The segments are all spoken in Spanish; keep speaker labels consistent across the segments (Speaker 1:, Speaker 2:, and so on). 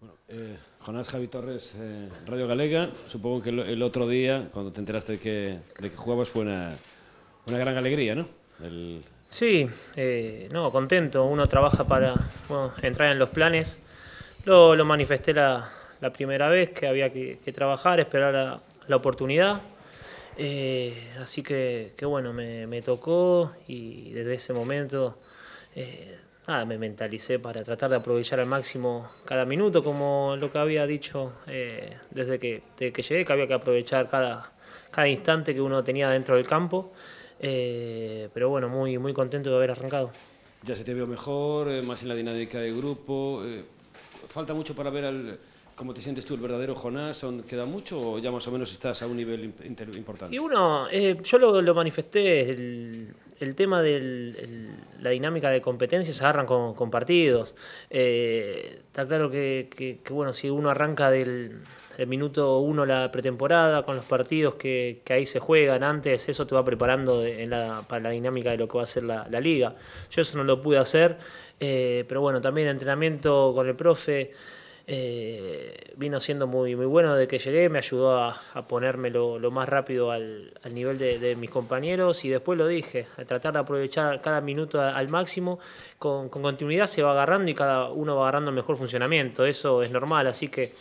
Speaker 1: Bueno, eh, Jonás Javi Torres, eh, Radio Galega. Supongo que el, otro día, cuando te enteraste de que, jugabas, fue una, gran alegría, ¿no?
Speaker 2: Sí, eh, no, contento. Uno trabaja para entrar en los planes. Lo, manifesté la, primera vez que había que, trabajar, esperar la, oportunidad. así que, bueno, me, me, tocó y desde ese momento nada, ah, me mentalicé para tratar de aprovechar al máximo cada minuto, como lo que había dicho eh, desde, que, desde que llegué, que había que aprovechar cada, cada instante que uno tenía dentro del campo. Eh, pero bueno, muy, muy contento de haber arrancado.
Speaker 1: Ya se te vio mejor, eh, más en la dinámica de grupo. ¿Falta mucho para ver al, ¿Cómo te sientes tú, el verdadero Jonás? ¿Queda mucho o ya más o menos estás a un nivel importante? Y
Speaker 2: uno, eh, yo lo, manifesté, el, tema de la dinámica de competencias agarran con, partidos. Eh, está claro que, bueno, si uno arranca del, minuto uno la pretemporada, con los partidos que, ahí se juegan antes, eso te va preparando para la dinámica de lo que va a ser la, liga. Yo eso no lo pude hacer, eh, pero bueno, también el entrenamiento con el profe. Eh, vino siendo muy, muy bueno de que llegué, me ayudó a, ponerme lo, más rápido al, nivel de, mis compañeros y después lo dije, a tratar de aprovechar cada minuto al máximo, con, continuidad se va agarrando y cada uno va agarrando mejor funcionamiento, eso es normal, así que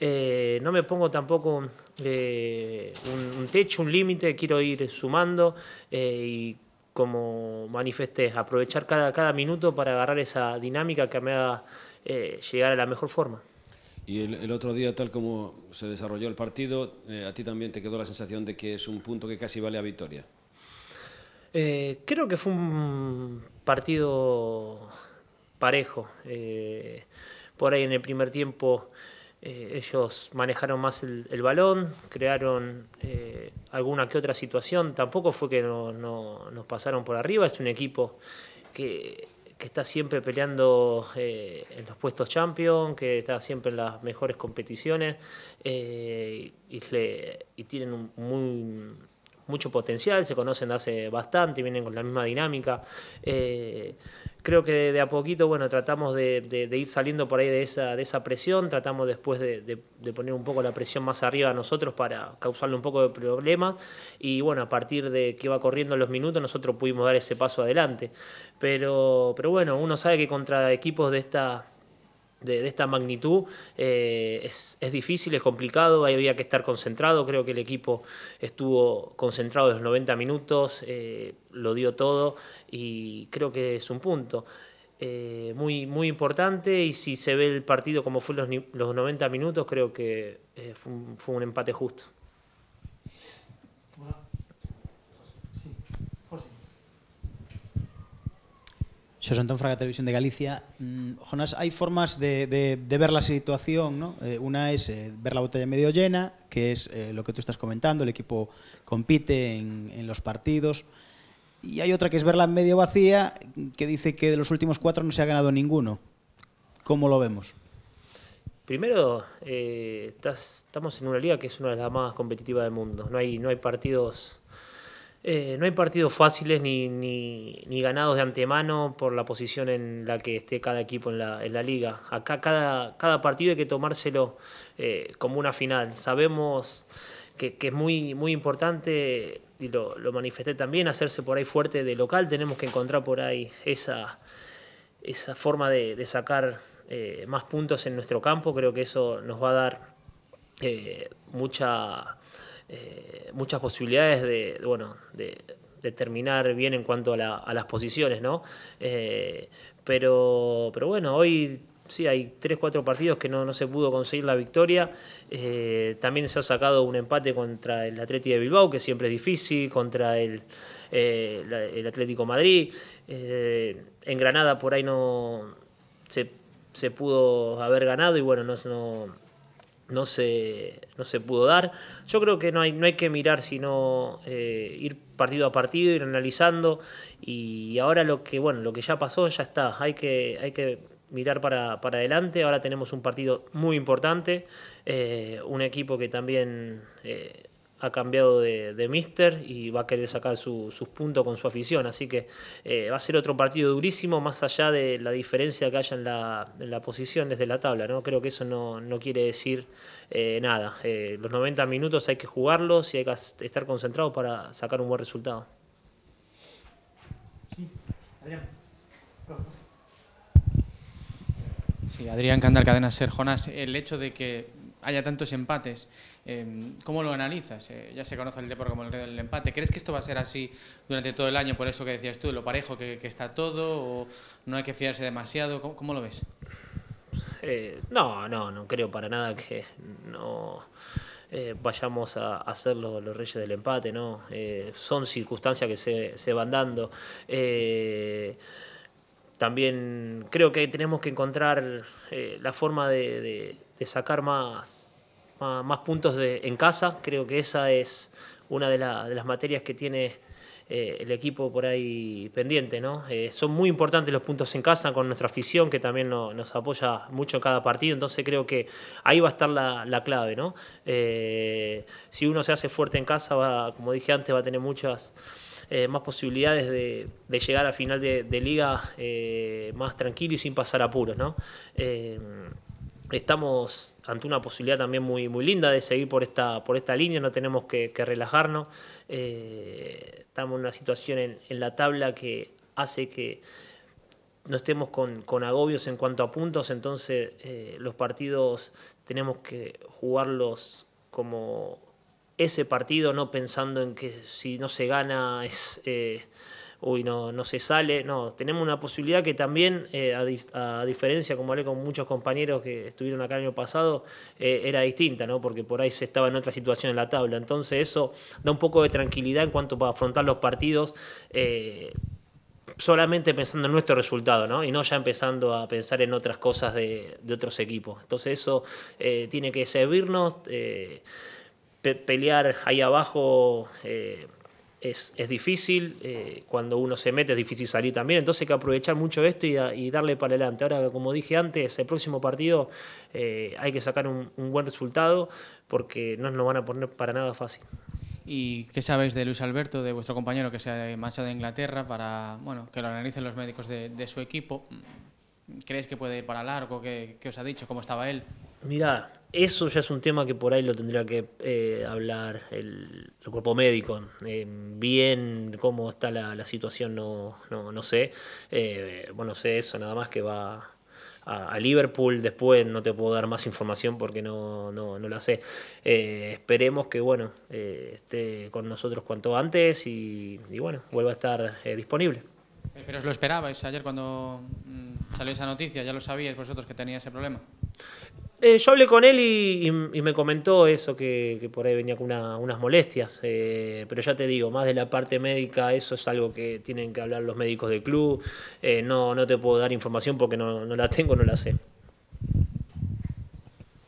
Speaker 2: eh, no me pongo tampoco eh, un, techo, un límite, quiero ir sumando y como manifesté, aprovechar cada, cada minuto para agarrar esa dinámica que me dado
Speaker 1: eh, llegar a la mejor forma. Y el, otro día, tal como se desarrolló el partido, eh, a ti también te quedó la sensación de que es un punto que casi vale a victoria.
Speaker 2: Eh, creo que fue un partido parejo. por ahí en el primer tiempo ellos manejaron más el, balón, crearon alguna que otra situación. Tampoco fue que nos pasaron por arriba. Es un equipo que que está siempre peleando eh, en los puestos champion, que está siempre en las mejores competiciones eh, y, le, y, tienen un muy mucho potencial, se conocen hace bastante, vienen con la misma dinámica. Eh, creo que de, a poquito, bueno, tratamos de, ir saliendo por ahí de esa, de esa presión, tratamos después de, poner un poco la presión más arriba a nosotros para causarle un poco de problemas y bueno, a partir de que va corriendo los minutos nosotros pudimos dar ese paso adelante. Pero, pero bueno, uno sabe que contra equipos de esta de, esta magnitud eh, es, es, difícil, es complicado, había que estar concentrado, creo que el equipo estuvo concentrado los 90 minutos, eh, lo dio todo y creo que es un punto. Eh, muy, muy importante y si se ve el partido como fue los, los 90 minutos, creo que fue un empate justo. Xosé Antón Fraga, Televisión de Galicia. Mm, Jonas, hay formas de, ver la situación, ¿no? Eh, una es eh, ver la botella medio llena, que es eh, lo que tú estás comentando, el equipo compite en, los partidos. Y hay otra que es verla medio vacía, que dice que de los últimos cuatro no se ha ganado ninguno.
Speaker 1: ¿Cómo lo vemos?
Speaker 2: Primero, estamos en una liga que es una de las más competitivas del mundo. No hay, no hay partidos eh, no hay partidos fáciles ni, ganados de antemano por la posición en la que esté cada equipo en la, en la liga. Acá cada, cada partido hay que tomárselo eh, como una final. Sabemos que, es muy, muy importante, y lo, manifesté también, hacerse por ahí fuerte de local. Tenemos que encontrar por ahí esa, esa forma de, sacar eh, más puntos en nuestro campo. Creo que eso nos va a dar mucha eh, muchas posibilidades de, bueno, de, terminar bien en cuanto a, las posiciones, ¿no? Eh, pero, pero bueno, hoy sí, hay tres, cuatro partidos que no, no se pudo conseguir la victoria. Eh, también se ha sacado un empate contra el Atlético de Bilbao, que siempre es difícil, contra el, el Atlético Madrid. en Granada por ahí no se, se, pudo haber ganado y bueno, no, no, no se, no se pudo dar. Yo creo que no hay, no hay que mirar, sino eh, ir partido a partido, ir analizando. Y ahora lo que, bueno, lo que ya pasó, ya está. Hay que, hay que mirar para, adelante. Ahora tenemos un partido muy importante, eh, un equipo que también eh, ha cambiado de, de mister y va a querer sacar sus puntos con su afición. Así que eh, va a ser otro partido durísimo, más allá de la diferencia que haya en la, en la posición desde la tabla. ¿no? Creo que eso no, quiere decir eh, nada. Eh, los 90 minutos hay que jugarlos y hay que estar concentrados para sacar un buen resultado. Sí, Adrián. Sí, Adrián Candal, Cadena Ser. Jonás, el hecho de que haya tantos empates. Em, ¿Cómo lo analizas? Eh, ya se conoce el deporte como el rey del empate. ¿Crees que esto va a ser así durante todo el año, por eso que decías tú, lo parejo que, está todo, o no hay que fiarse demasiado? ¿Cómo, lo ves? Eh, no, no, no creo para nada que no eh, vayamos a hacer los, reyes del empate, ¿no? son circunstancias que se, se van dando. también creo que tenemos que encontrar la forma de de sacar más, más, puntos en casa. Creo que esa es una de, las materias que tiene eh, el equipo por ahí pendiente. ¿no? Eh, son muy importantes los puntos en casa con nuestra afición, que también nos apoya mucho en cada partido. Entonces creo que ahí va a estar la, clave. ¿no? Eh, si uno se hace fuerte en casa, va, como dije antes, va a tener muchas... más posibilidades de, llegar a final de, liga más tranquilo y sin pasar apuros, ¿no? estamos ante una posibilidad también muy, muy linda de seguir por esta, por esta línea, no tenemos que, relajarnos. Eh, estamos en una situación en, la tabla que hace que no estemos con, agobios en cuanto a puntos, entonces eh, los partidos tenemos que jugarlos como ese partido, no pensando en que si no se gana es... Eh, uy, no, se sale. No, tenemos una posibilidad que también, eh, a, diferencia, como hablé con muchos compañeros que estuvieron acá el año pasado, eh, era distinta, ¿no? Porque por ahí se estaba en otra situación en la tabla. Entonces eso da un poco de tranquilidad en cuanto para afrontar los partidos. Eh, solamente pensando en nuestro resultado, ¿no? Y no ya empezando a pensar en otras cosas de, otros equipos. Entonces eso tiene que servirnos, pelear ahí abajo es, difícil, eh, cuando uno se mete es difícil salir también, entonces hay que aprovechar mucho esto y, darle para adelante. Ahora, como dije antes, el próximo partido eh, hay que sacar un, buen resultado porque no nos lo van a poner para nada fácil. ¿Y qué sabéis de Luis Alberto, de vuestro compañero que se ha marchado de Inglaterra para bueno, que lo analicen los médicos de, su equipo? ¿Creéis que puede ir para largo? ¿Qué, ¿Qué, os ha dicho? ¿Cómo estaba él? Mira, eso ya es un tema que por ahí lo tendría que eh, hablar el, cuerpo médico. Eh, bien cómo está la, situación no, no, sé. Eh, bueno, sé eso nada más que va a, Liverpool. Después no te puedo dar más información porque no, no, no la sé. esperemos que bueno esté con nosotros cuanto antes y, y bueno, vuelva a estar disponible. Pero os lo esperabais ayer cuando mm, salió esa noticia, ya lo sabíais vosotros que tenía ese problema. Eh, yo hablé con él y, me comentó eso, que, por ahí venía con unas molestias. Eh, pero ya te digo, más de la parte médica, eso es algo que tienen que hablar los médicos del club. Eh, no, te puedo dar información porque no, la tengo, no la sé.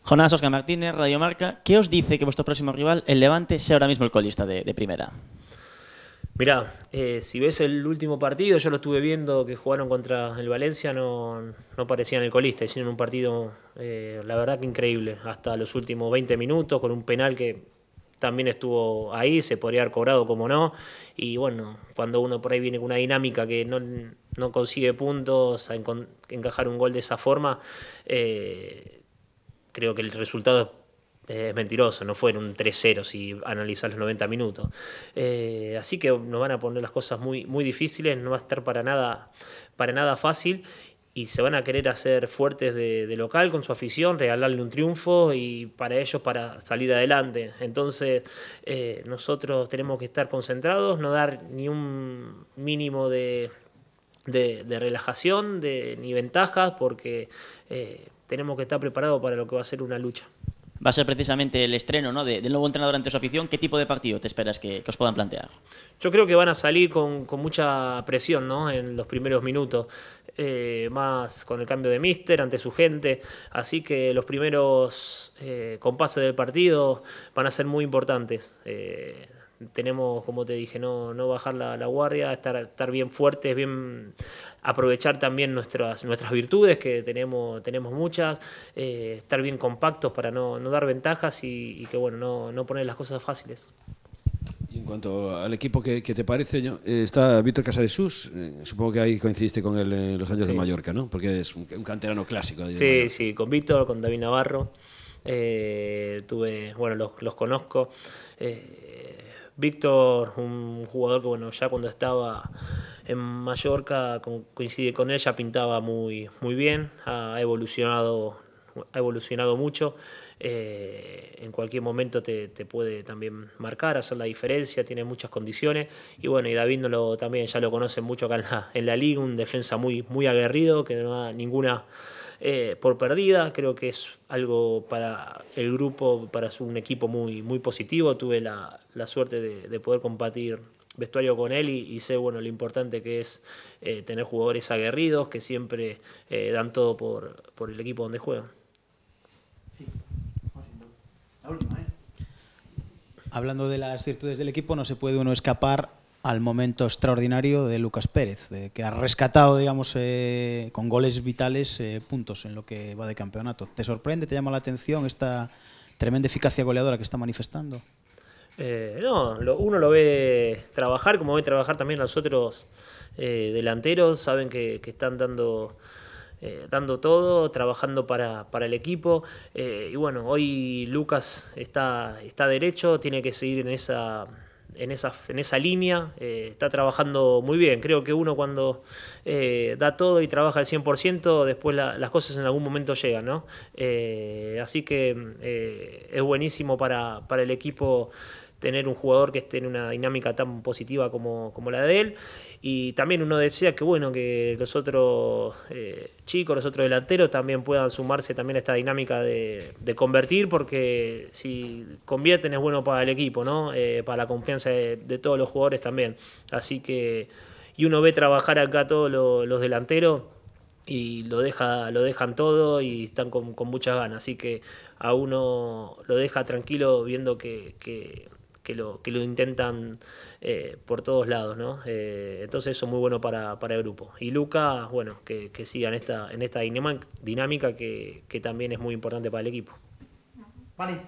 Speaker 2: Jonás Oscar Martínez, Radio Marca. ¿Qué os dice que vuestro próximo rival, el Levante, sea ahora mismo el colista de primera? Mirá, eh, si ves el último partido, yo lo estuve viendo que jugaron contra el Valencia, no, parecían el colista, hicieron un partido, eh, la verdad que increíble, hasta los últimos 20 minutos, con un penal que también estuvo ahí, se podría haber cobrado como no, y bueno, cuando uno por ahí viene con una dinámica que no, consigue puntos, encajar un gol de esa forma, eh, creo que el resultado es eh, es mentiroso, no fueron un 3-0 si analizas los 90 minutos. Eh, así que nos van a poner las cosas muy, muy difíciles, no va a estar para nada, para nada fácil y se van a querer hacer fuertes de, local con su afición, regalarle un triunfo y para ellos para salir adelante. Entonces eh, nosotros tenemos que estar concentrados, no dar ni un mínimo de, de, relajación de, ni ventajas porque tenemos que estar preparados para lo que va a ser una lucha va a ser precisamente el estreno del nuevo entrenador ante su afición. ¿Qué tipo de partido te esperas que, os puedan plantear? Yo creo que van a salir con, mucha presión en los primeros minutos. Eh, más con el cambio de mister ante su gente. Así que los primeros eh, compases del partido van a ser muy importantes. Eh, tenemos, como te dije, no, no bajar la, guardia, estar, estar bien fuertes, bien aprovechar también nuestras, nuestras virtudes, que tenemos, tenemos muchas, eh, estar bien compactos para no, dar ventajas y, que bueno, no, no poner las
Speaker 1: cosas fáciles. Y en cuanto al equipo que, te parece, eh, está Víctor Casadesús, eh, supongo que ahí coincidiste con él los años de Mallorca, ¿no? Porque es un, canterano clásico. sí,
Speaker 2: sí, con Víctor, con David Navarro, tuve, bueno, los, los conozco Víctor, un jugador que bueno, ya cuando estaba en Mallorca, con, coincide con él, ya pintaba muy, muy bien, ha evolucionado, ha evolucionado mucho. Eh, en cualquier momento te, puede también marcar, hacer la diferencia, tiene muchas condiciones. Y bueno, y David también ya lo conocen mucho acá en la, liga, un defensa muy, muy aguerrido, que no da ninguna eh, por perdida. Creo que es algo para el grupo, para un equipo muy, muy positivo. Tuve la, la suerte de, poder compartir vestuario con él y, sé bueno lo importante que es eh, tener jugadores aguerridos que siempre eh, dan todo por, por, el equipo donde juegan. Sí. La última, Hablando de las virtudes del equipo, no se puede uno escapar al momento extraordinario de Lucas Pérez, que ha rescatado, digamos, eh, con goles vitales eh, puntos en lo que va de campeonato. ¿Te sorprende, te llama la atención esta tremenda eficacia goleadora que está manifestando? Eh, no, uno lo ve trabajar, como ve trabajar también los otros delanteros, saben que, están dando... dando todo, trabajando para, para el equipo. y bueno, hoy Lucas está, está derecho, tiene que seguir en esa, en esa, en esa línea eh, está trabajando muy bien. Creo que uno cuando eh, da todo y trabaja al 100%, después las cosas en algún momento llegan. ¿no? Eh, así que es buenísimo para, para el equipo tener un jugador que esté en una dinámica tan positiva como, la de él. Y también uno desea que bueno, que los otros eh, chicos, los otros delanteros también puedan sumarse también a esta dinámica de, convertir, porque si convierten es bueno para el equipo, ¿no? Eh, para la confianza de, todos los jugadores también. Así que, y uno ve trabajar acá todos los, delanteros y lo deja lo dejan todo y están con, con, muchas ganas así que a uno lo deja tranquilo viendo que que lo, que lo intentan eh, por todos lados, ¿no? Eh, entonces eso es muy bueno para, para, el grupo. Y Lucas, bueno, que, que siga en esta, en esta dinámica que, que también es muy importante para el equipo. Vale.